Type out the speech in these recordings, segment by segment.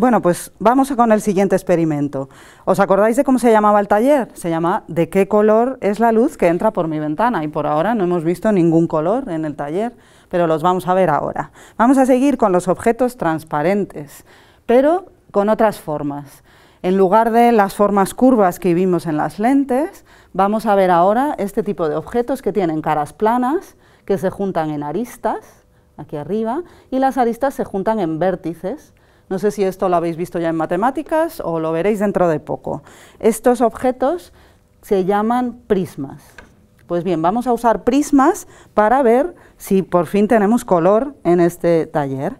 Bueno, pues vamos con el siguiente experimento. ¿Os acordáis de cómo se llamaba el taller? Se llama ¿De qué color es la luz que entra por mi ventana? Y por ahora no hemos visto ningún color en el taller, pero los vamos a ver ahora. Vamos a seguir con los objetos transparentes, pero con otras formas. En lugar de las formas curvas que vimos en las lentes, vamos a ver ahora este tipo de objetos que tienen caras planas, que se juntan en aristas, aquí arriba, y las aristas se juntan en vértices, no sé si esto lo habéis visto ya en matemáticas o lo veréis dentro de poco. Estos objetos se llaman prismas. Pues bien, vamos a usar prismas para ver si por fin tenemos color en este taller.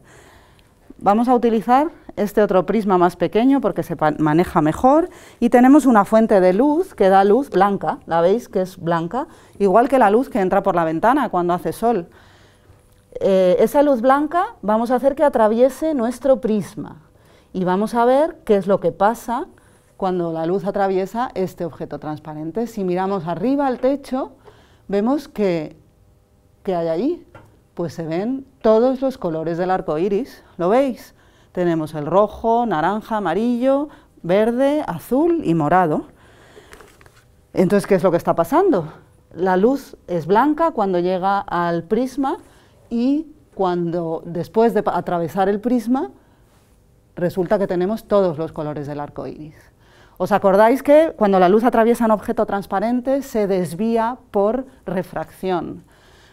Vamos a utilizar este otro prisma más pequeño porque se maneja mejor y tenemos una fuente de luz que da luz blanca, la veis que es blanca, igual que la luz que entra por la ventana cuando hace sol. Eh, esa luz blanca vamos a hacer que atraviese nuestro prisma y vamos a ver qué es lo que pasa cuando la luz atraviesa este objeto transparente. Si miramos arriba al techo, vemos que, ¿qué hay ahí Pues se ven todos los colores del arco iris, ¿lo veis? Tenemos el rojo, naranja, amarillo, verde, azul y morado. Entonces, ¿qué es lo que está pasando? La luz es blanca cuando llega al prisma, y cuando después de atravesar el prisma resulta que tenemos todos los colores del arco iris. ¿Os acordáis que cuando la luz atraviesa un objeto transparente se desvía por refracción?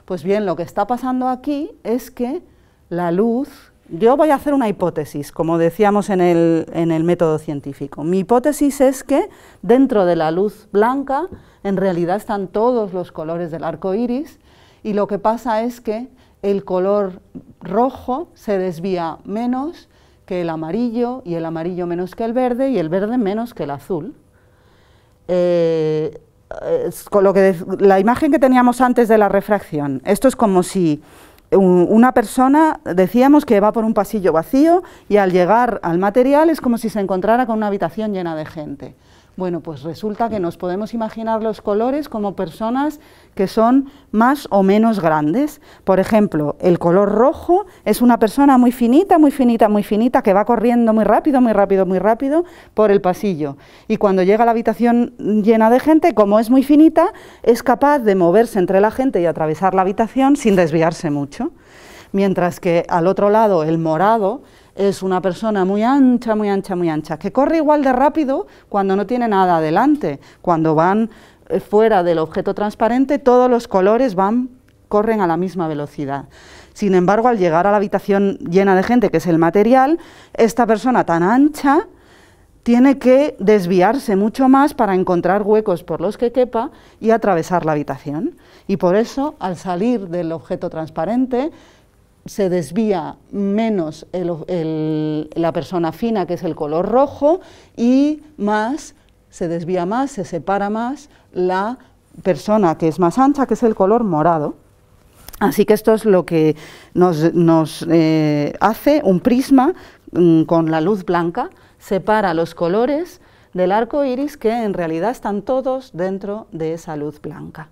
Pues bien, lo que está pasando aquí es que la luz, yo voy a hacer una hipótesis, como decíamos en el, método científico. Mi hipótesis es que dentro de la luz blanca en realidad están todos los colores del arco iris y lo que pasa es que el color rojo se desvía menos que el amarillo y el amarillo menos que el verde y el verde menos que el azul. Eh, lo que la imagen que teníamos antes de la refracción, esto es como si una persona, decíamos que va por un pasillo vacío y al llegar al material es como si se encontrara con una habitación llena de gente. Bueno, pues resulta que nos podemos imaginar los colores como personas que son más o menos grandes. Por ejemplo, el color rojo es una persona muy finita, muy finita, muy finita, que va corriendo muy rápido, muy rápido, muy rápido por el pasillo. Y cuando llega a la habitación llena de gente, como es muy finita, es capaz de moverse entre la gente y atravesar la habitación sin desviarse mucho. Mientras que al otro lado, el morado es una persona muy ancha, muy ancha, muy ancha, que corre igual de rápido cuando no tiene nada adelante, cuando van eh, fuera del objeto transparente, todos los colores van corren a la misma velocidad. Sin embargo, al llegar a la habitación llena de gente, que es el material, esta persona tan ancha tiene que desviarse mucho más para encontrar huecos por los que quepa y atravesar la habitación. Y por eso, al salir del objeto transparente, se desvía menos la persona fina, que es el color rojo, y más se desvía más, se separa más la persona que es más ancha, que es el color morado. Así que esto es lo que nos, eh, hace un prisma mm, con la luz blanca, separa los colores del arco iris que en realidad están todos dentro de esa luz blanca.